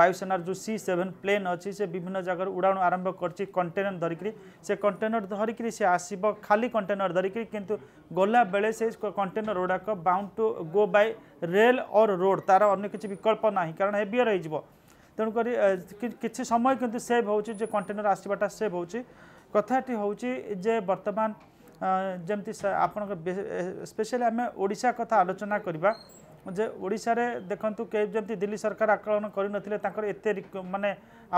वायुसेनार जो सी seven plane अच्छी से विभिन्न जगह उड़ाण आरंभ कर धरिकी से कंटेनर धरिक सी आसव खाली कंटेनर धरिकी कितु गला बेले से कंटेनर गुड़ाक bound to go by rail और रोड तार अगर किसी विकल्प ना कारण हेवियर हो तेणुक किसी समय कितु सेव हो कंटेनर आसवाटा सेव हो कथाटी हूँ जे बर्तमान जमी आप स्पेशली आम ओडा कथा आलोचना करवा ଯେ ଓଡ଼ିଶାରେ ଦେଖନ୍ତୁ କେ ଯେମିତି ଦିଲ୍ଲୀ ସରକାର ଆକଳନ କରିନଥିଲେ ତାଙ୍କର ଏତେ ମାନେ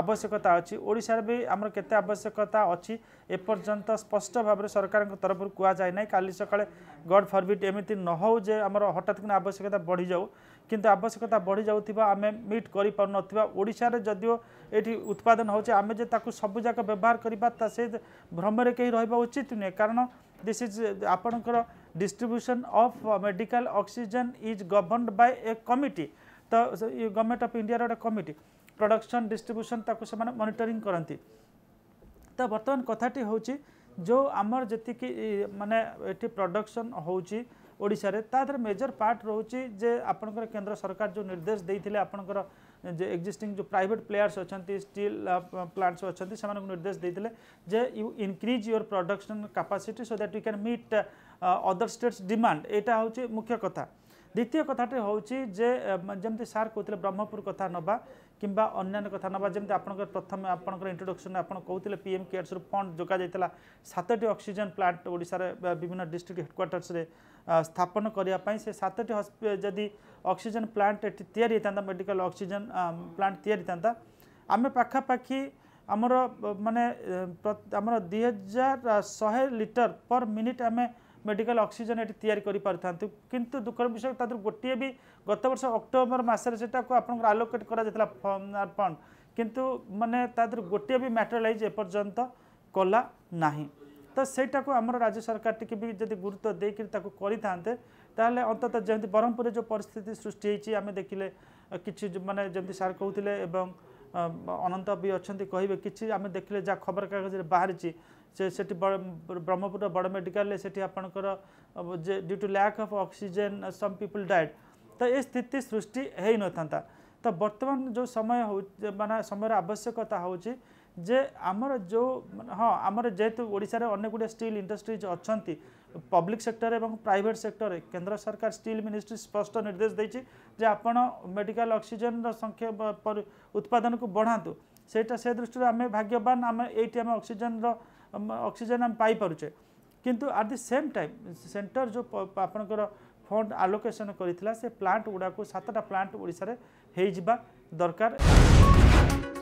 ଆବଶ୍ୟକତା ଅଛି ଓଡ଼ିଶାରେ ବି ଆମର କେତେ ଆବଶ୍ୟକତା ଅଛି ଏପର୍ଯ୍ୟନ୍ତ ସ୍ପଷ୍ଟ ଭାବରେ ସରକାରଙ୍କ ତରଫରୁ କୁହାଯାଇ ନାହିଁ କାଲି ସକାଳେ ଗଡ଼ ଫର୍ବିଟ୍ ଏମିତି ନ ହେଉ ଯେ ଆମର ହଠାତ୍ କିନା ଆବଶ୍ୟକତା ବଢ଼ିଯାଉ କିନ୍ତୁ ଆବଶ୍ୟକତା ବଢ଼ିଯାଉଥିବା ଆମେ ମିଟ୍ କରିପାରୁନଥିବା ଓଡ଼ିଶାରେ ଯଦିଓ ଏଠି ଉତ୍ପାଦନ ହେଉଛି ଆମେ ଯେ ତାକୁ ସବୁଯାକ ବ୍ୟବହାର କରିବା ତା ସେ ଭ୍ରମରେ କେହି ରହିବା ଉଚିତ ନୁହେଁ କାରଣ ଦିସ୍ ଇଜ୍ ଆପଣଙ୍କର distribution of uh, medical oxygen is governed by a committee ତ ଗଭର୍ଣ୍ଣମେଣ୍ଟ ଅଫ୍ ଇଣ୍ଡିଆର ଗୋଟେ କମିଟି ପ୍ରଡକ୍ସନ୍ ଡିଷ୍ଟ୍ରିବ୍ୟୁସନ୍ ତାକୁ ସେମାନେ ମନିଟରିଂ କରନ୍ତି ତ ବର୍ତ୍ତମାନ କଥାଟି ହେଉଛି ଯେଉଁ ଆମର ଯେତିକି ମାନେ ଏଠି ପ୍ରଡକ୍ସନ୍ ହେଉଛି ଓଡ଼ିଶାରେ ତା ଦେହରେ ମେଜର ପାର୍ଟ ରହୁଛି ଯେ ଆପଣଙ୍କର କେନ୍ଦ୍ର ସରକାର ଯେଉଁ ନିର୍ଦ୍ଦେଶ ଦେଇଥିଲେ ଆପଣଙ୍କର যে এক্সিষ্টিং যে প্রাইভেট প্লেয়ার্স অনেক স্টিল প্লান্টস অনেক সে নির্দেশ দিয়ে যে you increase your production capacity so that you can meet other states demand এটা হচ্ছে মুখ্য কথা দ্বিতীয় কথাটি হচ্ছে যে যেমি সার কৌলে ব্রহ্মপুর কথা নবা কিংবা অন্যান্য কথা নবা যেমি আপনার প্রথম আপনার ইন্ট্রোডকশন আপনার কৌলে পিএম কেয়ার্সর ফন্ড যোগাই যাই সাতটি অক্সিজেন প্লান্ট ওড়শার বিভিন্ন ডিস্ট্রিক্ট হেডকোয়ার্টর্সে স্থাপন করা সে সাতটি যদি অক্সিজেন প্লান্ট এটি তৈরি হয়ে মেডিকাল অক্সিজেন প্লান্ট তৈরি হয়ে আমি পাখাপাখি আমার মানে আমার দুই হাজার শহে লিটর পর মিনিট আমি মেডিকাল অক্সিজেন এটি তৈরি করে পারিথাতে কিন্তু দুঃখের বিষয় তাদের গোটিয়ে বি গত বর্ষ অক্টোবর মাসের সেটা আপনার আলোকেট করা যাই ফন্ড কিন্তু মানে তাদের গোটিয়ে বি ম্যাটেরিয়ালাইজ এপর্যন্ত কলা না তো সেইটাকে আমার রাজ্য সরকার টিকি বি যদি গুরুত্ব দিয়ে তাকে করে থাকে তাহলে অন্তত যেমন ব্রহ্মপুরের যে পরিস্থিতি সৃষ্টি হয়েছে আমি দেখলে কিছু মানে যেমন স্যার কৌলে এবং ଅନନ୍ତ ବି ଅଛନ୍ତି କହିବେ କିଛି ଆମେ ଦେଖିଲେ ଯାହା ଖବରକାଗଜରେ ବାହାରିଛି ସେ ସେଠି ବ୍ରହ୍ମପୁର ବଡ଼ ମେଡ଼ିକାଲରେ ସେଠି ଆପଣଙ୍କର ଯେ due to lack of oxygen some people died ତ ଏ ସ୍ଥିତି ସୃଷ୍ଟି ହୋଇନଥାନ୍ତା ତ ବର୍ତ୍ତମାନ ଯେଉଁ ସମୟ ହଉ ମାନେ ସମୟର ଆବଶ୍ୟକତା ହେଉଛି ଯେ ଆମର ଯେଉଁ ହଁ ଆମର ଯେହେତୁ ଓଡ଼ିଶାରେ ଅନେକ ଗୁଡ଼ିଏ ଷ୍ଟିଲ୍ ଇଣ୍ଡଷ୍ଟ୍ରିଜ୍ ଅଛନ୍ତି ପବ୍ଲିକ୍ ସେକ୍ଟର ଏବଂ ପ୍ରାଇଭେଟ୍ ସେକ୍ଟରରେ କେନ୍ଦ୍ର ସରକାର ଷ୍ଟିଲ୍ ମିନିଷ୍ଟ୍ରି ସ୍ପଷ୍ଟ ନିର୍ଦ୍ଦେଶ ଦେଇଛି ଯେ ଆପଣ ମେଡ଼ିକାଲ ଅକ୍ସିଜେନର ସଂଖ୍ୟା ଉତ୍ପାଦନକୁ ବଢ଼ାନ୍ତୁ ସେଇଟା ସେ ଦୃଷ୍ଟିରୁ ଆମେ ଭାଗ୍ୟବାନ ଆମେ ଏଇଠି ଆମେ ଅକ୍ସିଜେନର ଅକ୍ସିଜେନ୍ ଆମେ ପାଇପାରୁଛେ କିନ୍ତୁ at the same time center ଯେଉଁ ଆପଣଙ୍କର ଫଣ୍ଡ ଆଲୋକେସନ୍ କରିଥିଲା ସେ ପ୍ଲାଣ୍ଟ ଗୁଡ଼ାକୁ ସାତଟା ପ୍ଲାଣ୍ଟ ଓଡ଼ିଶାରେ ହେଇଯିବା ଦରକାର